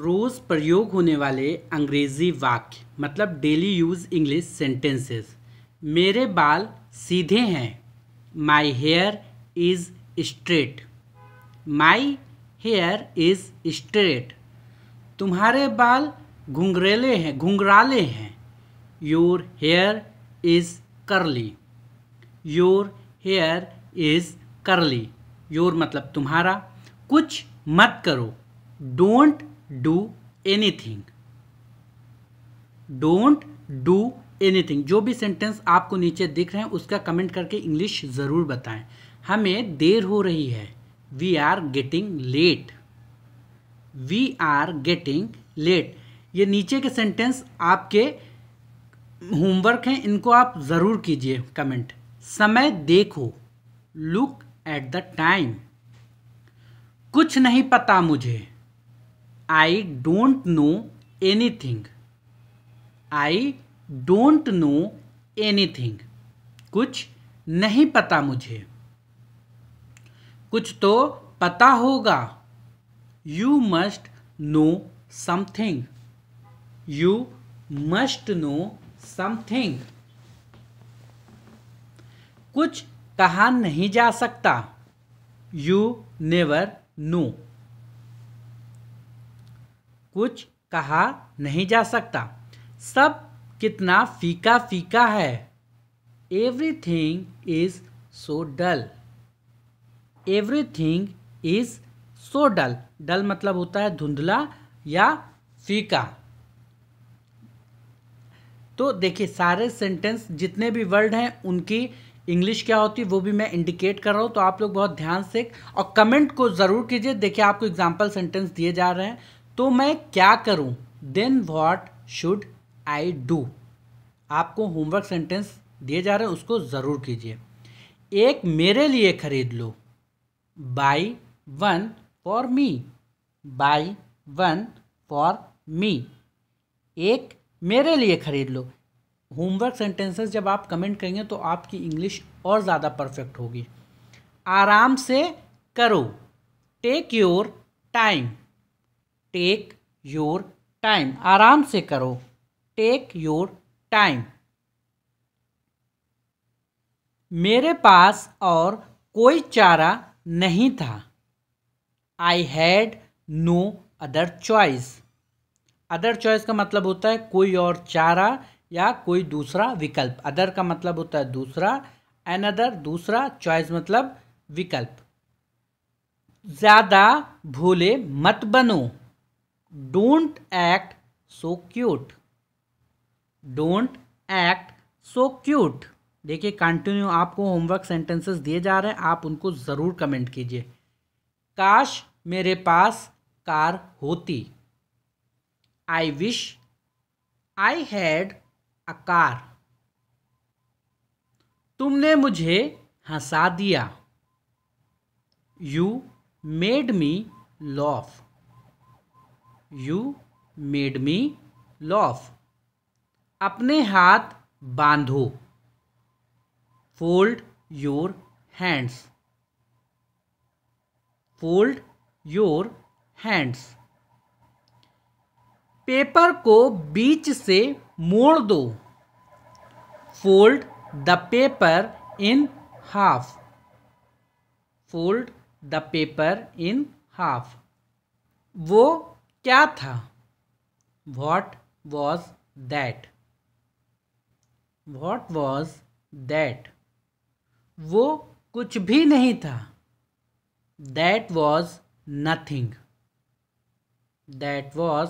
रोज़ प्रयोग होने वाले अंग्रेज़ी वाक्य मतलब डेली यूज़ इंग्लिश सेंटेंसेस मेरे बाल सीधे हैं my hair is straight my hair is straight तुम्हारे बाल घुंघरेले हैं घुंघराले हैं your hair is curly your hair is curly your मतलब तुम्हारा कुछ मत करो don't do anything don't do anything जो भी सेंटेंस आपको नीचे दिख रहे हैं उसका कमेंट करके इंग्लिश ज़रूर बताएं हमें देर हो रही है we are getting late we are getting late ये नीचे के सेंटेंस आपके होमवर्क हैं इनको आप ज़रूर कीजिए कमेंट समय देखो लुक एट द टाइम कुछ नहीं पता मुझे I don't know anything I don't know anything कुछ नहीं पता मुझे कुछ तो पता होगा you must know something you must know something कुछ कहा नहीं जा सकता यू नेवर नो कुछ कहा नहीं जा सकता सब कितना फीका फीका है everything is so dull everything is so dull dull मतलब होता है धुंधला या फीका तो देखिए सारे सेंटेंस जितने भी वर्ड हैं उनकी इंग्लिश क्या होती है वो भी मैं इंडिकेट कर रहा हूँ तो आप लोग बहुत ध्यान से और कमेंट को ज़रूर कीजिए देखिए आपको एग्जाम्पल सेंटेंस दिए जा रहे हैं तो मैं क्या करूं then what should I do आपको होमवर्क सेंटेंस दिए जा रहे हैं उसको ज़रूर कीजिए एक मेरे लिए खरीद लो buy one for me buy one for me एक मेरे लिए खरीद लो होमवर्क सेंटेंसेस जब आप कमेंट करेंगे तो आपकी इंग्लिश और ज़्यादा परफेक्ट होगी आराम से करो take your time take your time आराम से करो टेक योर टाइम मेरे पास और कोई चारा नहीं था I had no other choice other choice का मतलब होता है कोई और चारा या कोई दूसरा विकल्प अदर का मतलब होता है दूसरा एन अदर दूसरा चॉइस मतलब विकल्प ज़्यादा भोले मत बनो don't act so cute don't act so cute देखिए कंटिन्यू आपको होमवर्क सेंटेंसेस दिए जा रहे हैं आप उनको ज़रूर कमेंट कीजिए काश मेरे पास कार होती I wish I had a car तुमने मुझे हंसा दिया you made me laugh you made me laugh अपने हाथ बांधो fold your hands fold your hands paper को बीच से मोड़ दो fold the paper in half fold the paper in half वो क्या था what was that what was that वो कुछ भी नहीं था that was nothing that was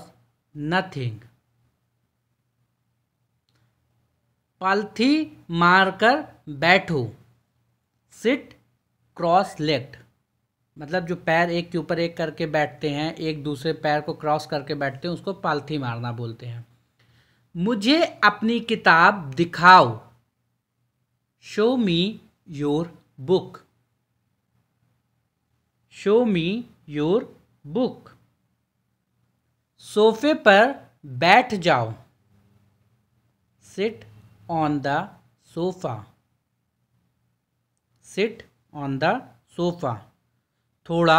nothing पालथी मारकर बैठो सिट क्रॉस लेग्ड मतलब जो पैर एक के ऊपर एक करके बैठते हैं एक दूसरे पैर को क्रॉस करके बैठते हैं उसको पालथी मारना बोलते हैं मुझे अपनी किताब दिखाओ show me your book show me your book सोफे पर बैठ जाओ sit on the sofa sit on the sofa थोड़ा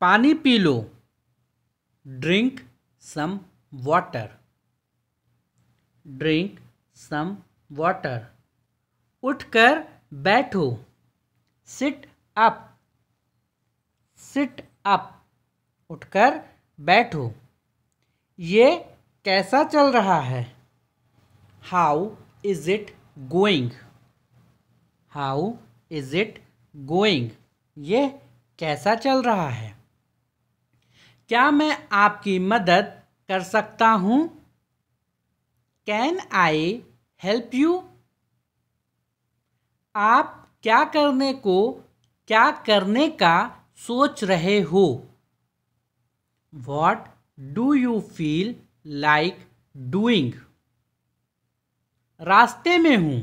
पानी पी लो drink some water drink some water उठकर बैठो सिट अप सिट अप उठकर बैठो ये कैसा चल रहा है how is it going how is it going ये कैसा चल रहा है क्या मैं आपकी मदद कर सकता हूँ कैन आई हेल्प यू आप क्या करने को क्या करने का सोच रहे हो what do you feel like doing रास्ते में हूँ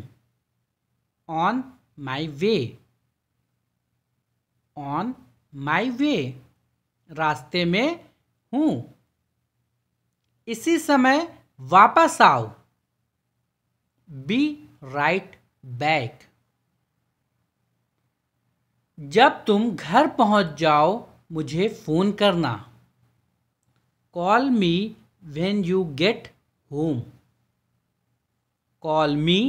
on my way on my वे रास्ते में हूँ इसी समय वापस आओ बी राइट बैक जब तुम घर पहुंच जाओ मुझे फ़ोन करना call me when you get home call me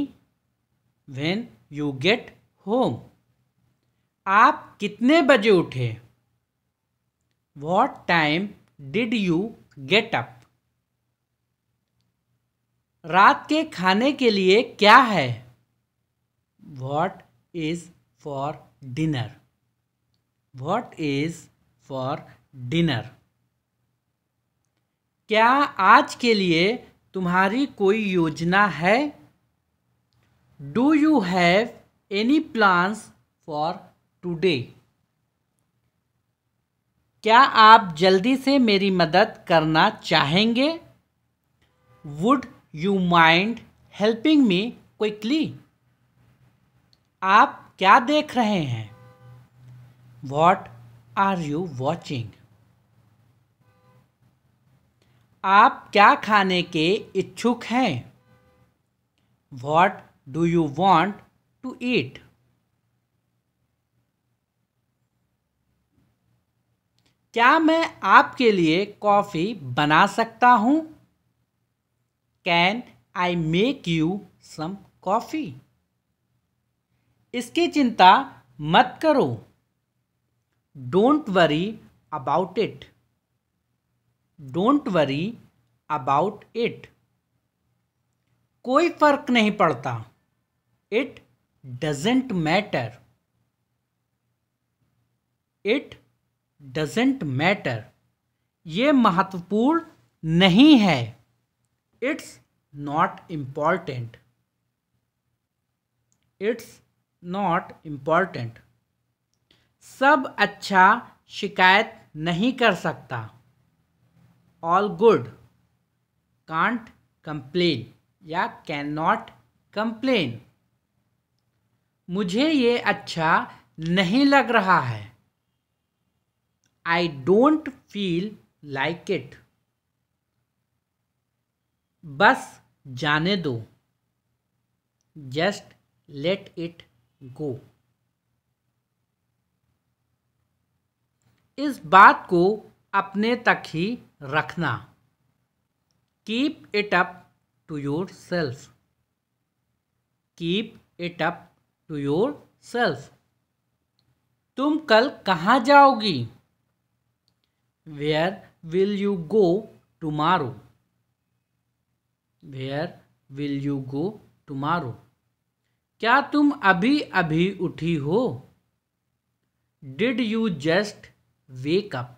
when you get home आप कितने बजे उठे what time did you get up रात के खाने के लिए क्या है what is for dinner what is for dinner क्या आज के लिए तुम्हारी कोई योजना है do you have any plans for today क्या आप जल्दी से मेरी मदद करना चाहेंगे would you mind helping me quickly आप क्या देख रहे हैं वॉट आर यू वॉचिंग आप क्या खाने के इच्छुक हैं what do you want to eat क्या मैं आपके लिए कॉफ़ी बना सकता हूँ can I make you some coffee इसकी चिंता मत करो don't worry about it don't worry about it कोई फ़र्क नहीं पड़ता it doesn't matter it doesn't matter ये महत्वपूर्ण नहीं है it's not important it's not important सब अच्छा शिकायत नहीं कर सकता ऑल गुड कांट कंप्लेन या कैन नॉट कंप्लेन मुझे ये अच्छा नहीं लग रहा है I don't feel like it बस जाने दो जस्ट लेट इट गो इस बात को अपने तक ही रखना keep it up to yourself keep it up to yourself तुम कल कहाँ जाओगी you go you go tomorrow where will you go tomorrow क्या तुम अभी अभी उठी हो did you just wake up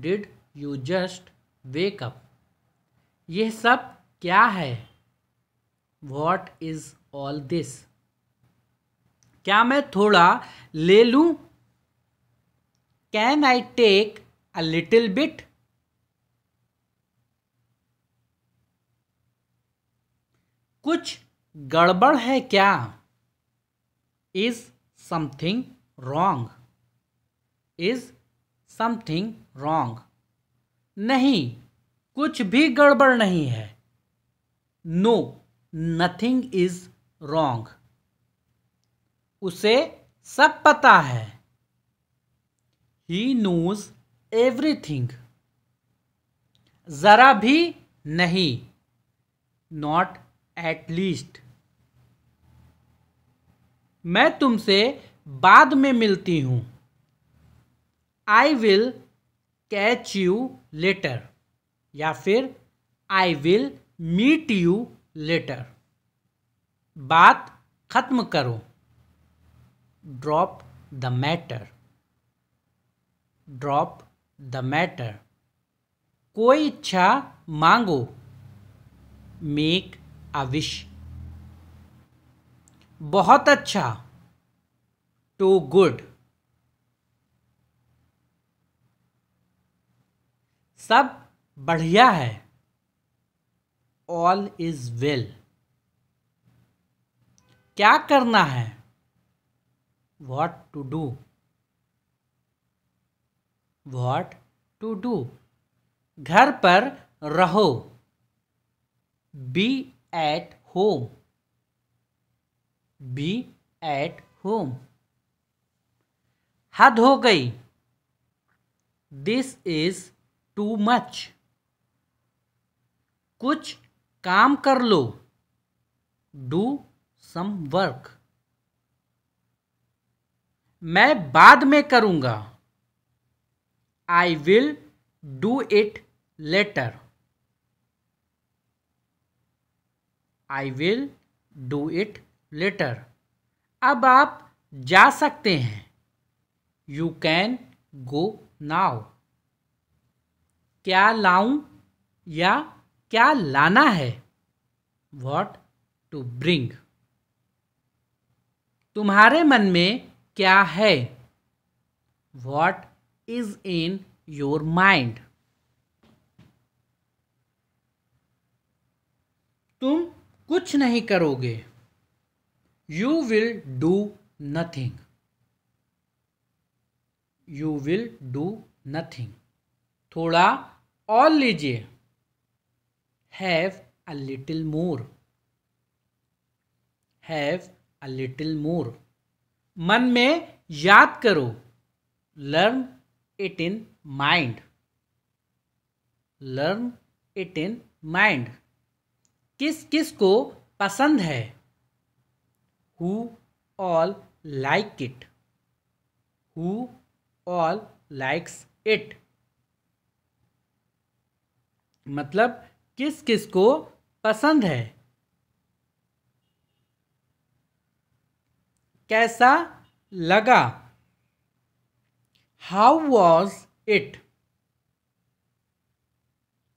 did you just wake up यह सब क्या है वॉट इज ऑल दिस क्या मैं थोड़ा ले लूँ can I take a little bit कुछ गड़बड़ है क्या is something wrong is something wrong नहीं कुछ भी गड़बड़ नहीं है नो नथिंग इज रॉन्ग उसे सब पता है ही नोज एवरीथिंग ज़रा भी नहीं नॉट एट लीस्ट मैं तुमसे बाद में मिलती हूँ I will catch you later या फिर I will meet you later बात खत्म करो drop the matter drop the matter कोई इच्छा मांगो मेक अ विश बहुत अच्छा टू गुड सब बढ़िया है ऑल इज वेल क्या करना है what to do what to do घर पर रहो be at home be at home हद हो गई दिस इज टू मच कुछ काम कर लो डू सम वर्क मैं बाद में करूंगा I will do it later I will do it later अब आप जा सकते हैं यू कैन गो नाउ क्या लाऊं या क्या लाना है वॉट टू ब्रिंग तुम्हारे मन में क्या है what is in your mind तुम कुछ नहीं करोगे you will do nothing you will do nothing थोड़ा और लीजिए have a little more have a little more मन में याद करो learn it in mind learn it in mind किस किस को पसंद है who all like it who all likes it मतलब किस किस को पसंद है कैसा लगा how was it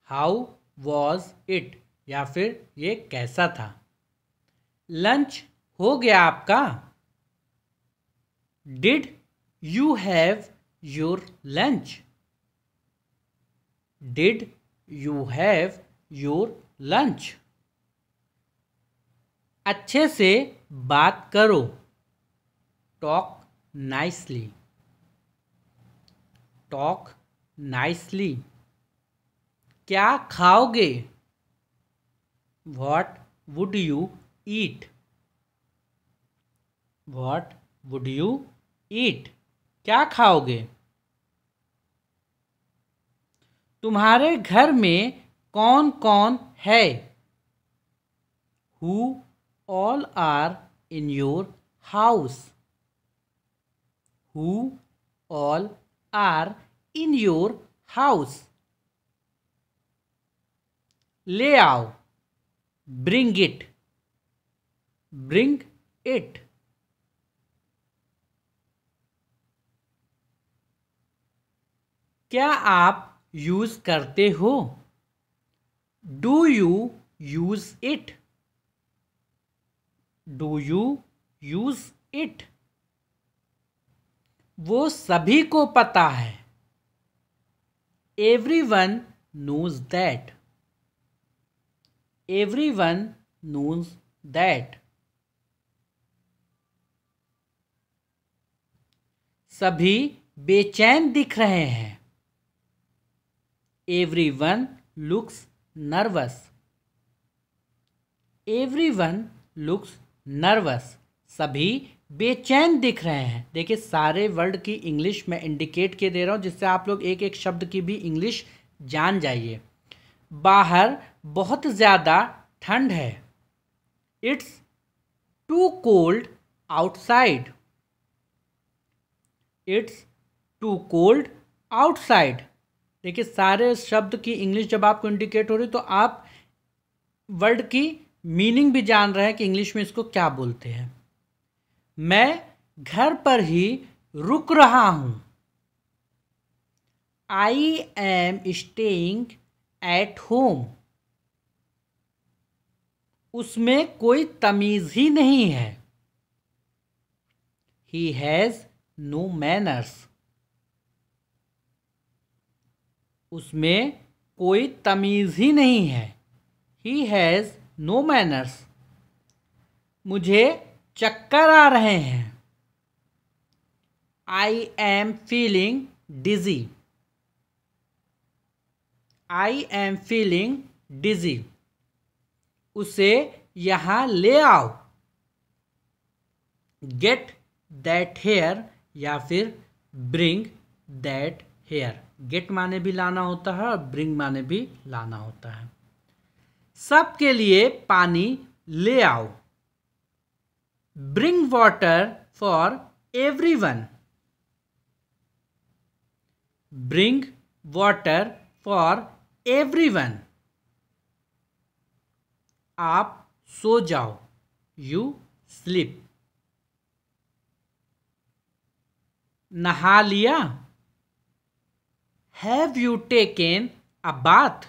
how was it या फिर ये कैसा था लंच हो गया आपका did you have your lunch did you have your lunch अच्छे से बात करो टॉक नाइसली टॉक नाइसली क्या खाओगे what would you eat what would you eat क्या खाओगे तुम्हारे घर में कौन कौन है who all are in your house who all are in your house ले आओ ब्रिंग इट ब्रिंग इट क्या आप यूज करते हो do you use it do you use it वो सभी को पता है everyone knows that everyone knows that सभी बेचैन दिख रहे हैं everyone looks nervous everyone looks nervous सभी बेचैन दिख रहे हैं देखिए सारे वर्ड की इंग्लिश मैं इंडिकेट के दे रहा हूँ जिससे आप लोग एक एक शब्द की भी इंग्लिश जान जाइए बाहर बहुत ज़्यादा ठंड है it's too cold outside it's too cold outside देखिए सारे शब्द की इंग्लिश जब आपको इंडिकेट हो रही तो आप वर्ड की मीनिंग भी जान रहे हैं कि इंग्लिश में इसको क्या बोलते हैं मैं घर पर ही रुक रहा हूँ I am staying at home उसमें कोई तमीज़ ही नहीं है ही हैज़ नो मैनर्स उसमें कोई तमीज़ ही नहीं है ही हैज़ नो मैनर्स मुझे चक्कर आ रहे हैं I am feeling dizzy I am feeling dizzy उसे यहाँ ले आओ गेट दैट हेयर या फिर ब्रिंग दैट हेयर गेट माने भी लाना होता है और ब्रिंग माने भी लाना होता है सबके लिए पानी ले आओ bring water for everyone bring water for everyone aap so jao you sleep नहा लिया have you taken a bath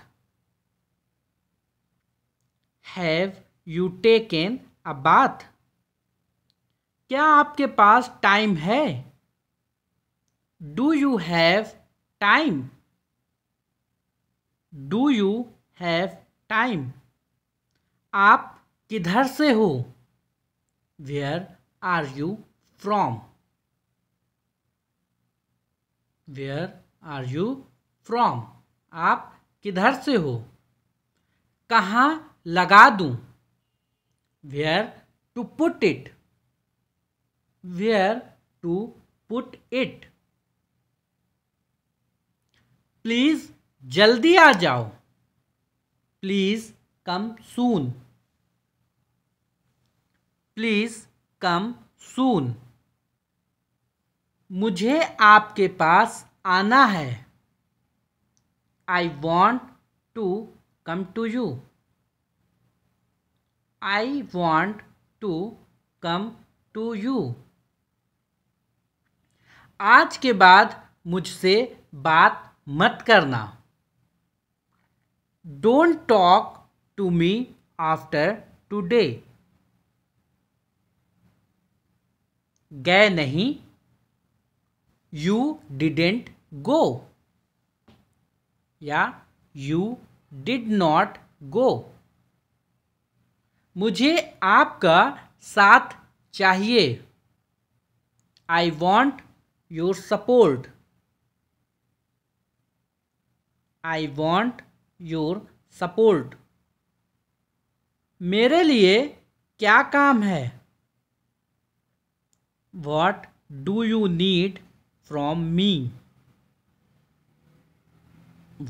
have you taken a bath क्या आपके पास टाइम है do you have time do you have time आप किधर से हो where are you from where are you from आप किधर से हो कहाँ लगा दूँ where to put it where to put it please जल्दी आ जाओ please come soon please come सून मुझे आपके पास आना है I want to come to you I want to come to you आज के बाद मुझसे बात मत करना don't talk to me after today गए नहीं यू डिडेंट गो या यू डिड नॉट गो मुझे आपका साथ चाहिए I want your support I want your support मेरे लिए क्या काम है what do you need from me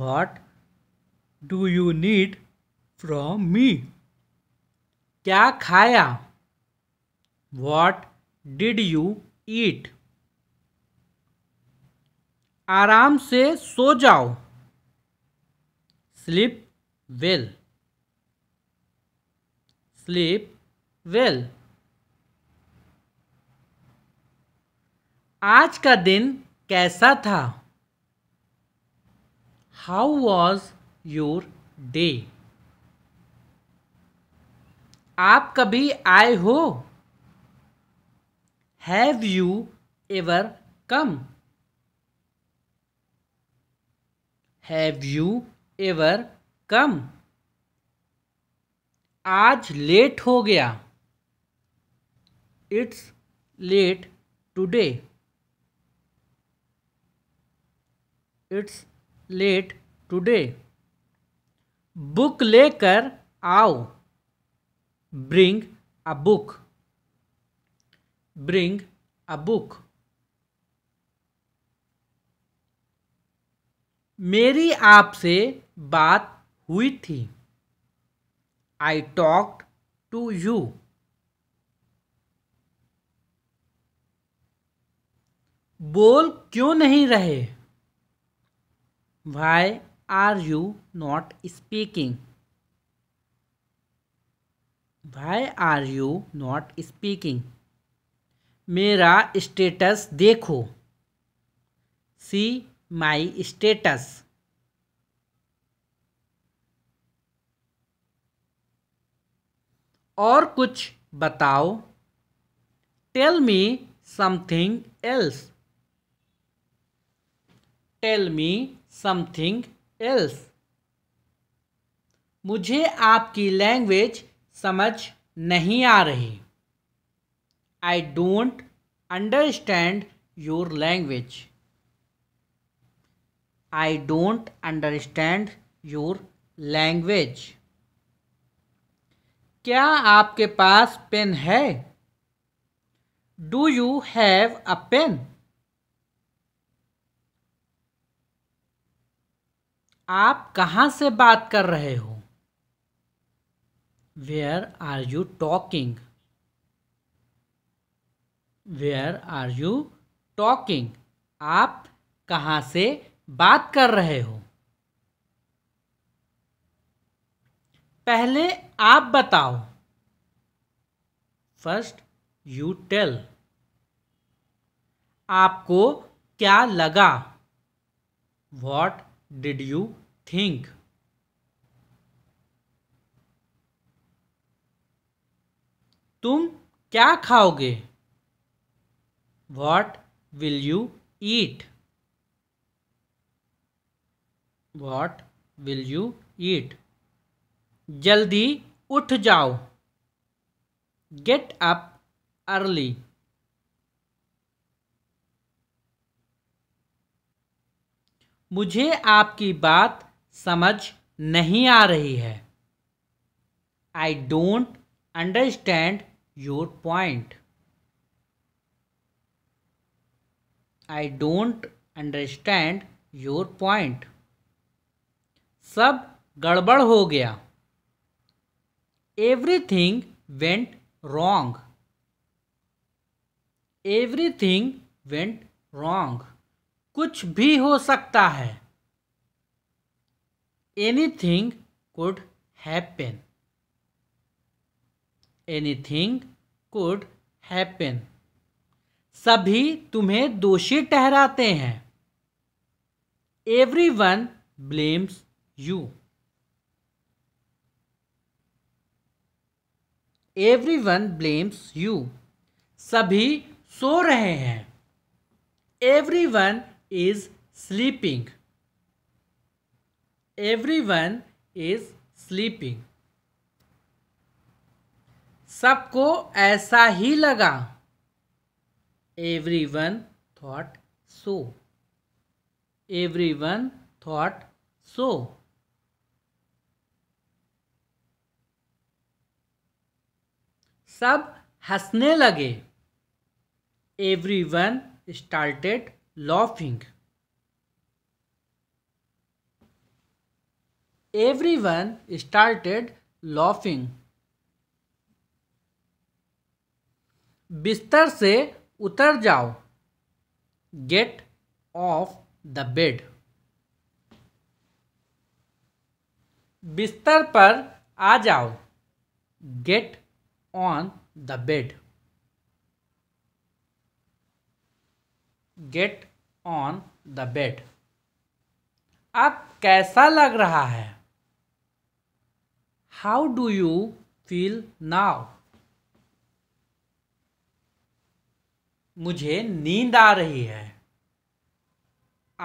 what do you need from me क्या खाया वॉट डिड यू ईट आराम से सो जाओ स्लीप वेल स्लीप वेल आज का दिन कैसा था हाउ वॉज योर डे आप कभी आए हो have you ever come have you ever come आज लेट हो गया it's late today it's late today book लेकर आओ bring a book bring a book मेरी आपसे बात हुई थी आई टॉक टू यू बोल क्यों नहीं रहे why are you not speaking why are you not speaking मेरा स्टेटस देखो सी my status और कुछ बताओ tell me something else tell me something else मुझे आपकी लैंग्वेज समझ नहीं आ रही I don't understand your language I don't understand your language क्या आपके पास पेन है do you have a pen आप कहाँ से बात कर रहे हो where are you talking where are you talking आप कहाँ से बात कर रहे हो पहले आप बताओ फर्स्ट यू टेल आपको क्या लगा वॉट डिड यू थिंक तुम क्या खाओगे what will you eat what will you eat जल्दी उठ जाओ गेट अप अर्ली मुझे आपकी बात समझ नहीं आ रही है I don't understand your point I don't understand your point सब गड़बड़ हो गया everything went wrong everything went wrong कुछ भी हो सकता है anything could happen anything could happen सभी तुम्हें दोषी ठहराते हैं everyone blames everyone blames you सभी सो रहे हैं everyone is sleeping everyone is sleeping सबको ऐसा ही लगा everyone thought so everyone thought सो सब हंसने लगे everyone started laughing everyone started laughing बिस्तर से उतर जाओ गेट ऑफ द बेड बिस्तर पर आ जाओ get on the bed get on the bed आप कैसा लग रहा है how do you feel now मुझे नींद आ रही है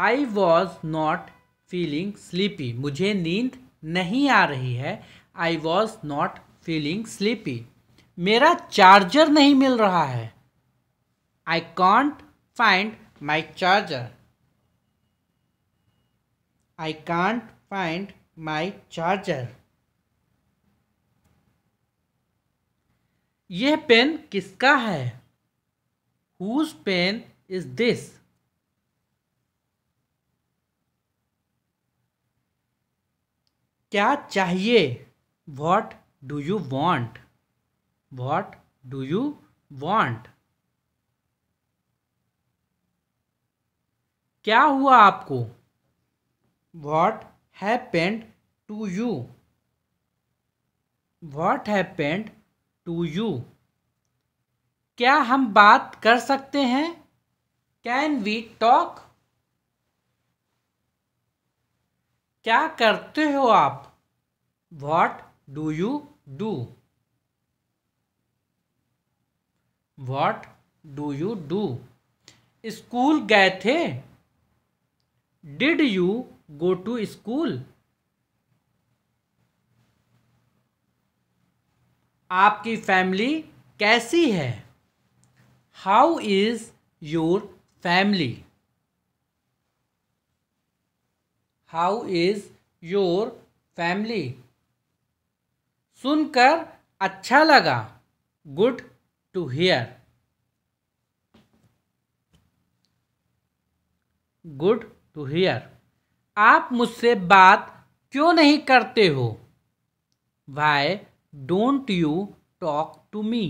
I was not feeling sleepy मुझे नींद नहीं आ रही है I was not feeling sleepy मेरा चार्जर नहीं मिल रहा है I can't find my charger I can't find my charger यह पेन किसका है हुज पेन इज दिस क्या चाहिए what do you want what do you want क्या हुआ आपको what happened to you what happened to you क्या हम बात कर सकते हैं कैन वी टॉक क्या करते हो आप what do you do what do you do school गए थे did you go to school आपकी फैमिली कैसी है how is your family how is your family सुनकर अच्छा लगा good to hear good to hear आप मुझसे बात क्यों नहीं करते हो why don't you talk to me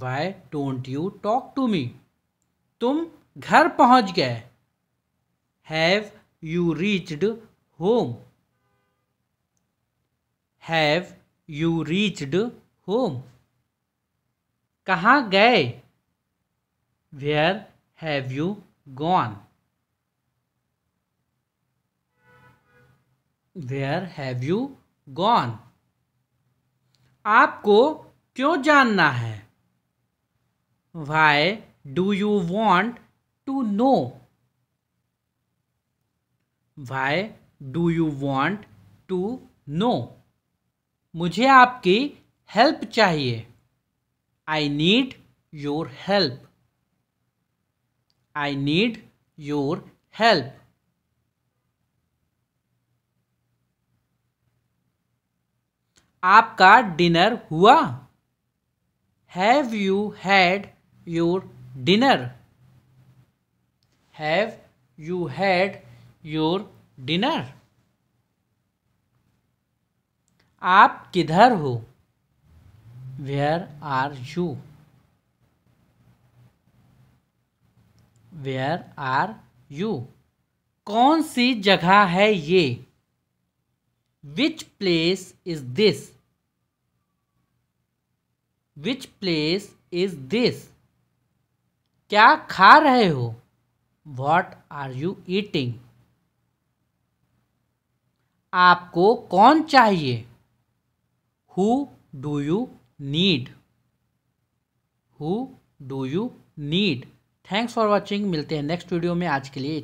why don't you talk to me तुम घर पहुंच गए have you reached home have you reached home कहाँ गए where have you gone where have you gone आपको क्यों जानना है why do you want to know why do you want to know मुझे आपकी हेल्प चाहिए I need your help I need your help आपका डिनर हुआ have you had your dinner have you had your dinner आप किधर हो where are you where are you कौन सी जगह है ये which place is this which place is this क्या खा रहे हो what आर यू ईटिंग आपको कौन चाहिए who do you need who do you need thanks for watching मिलते हैं नेक्स्ट वीडियो में आज के लिए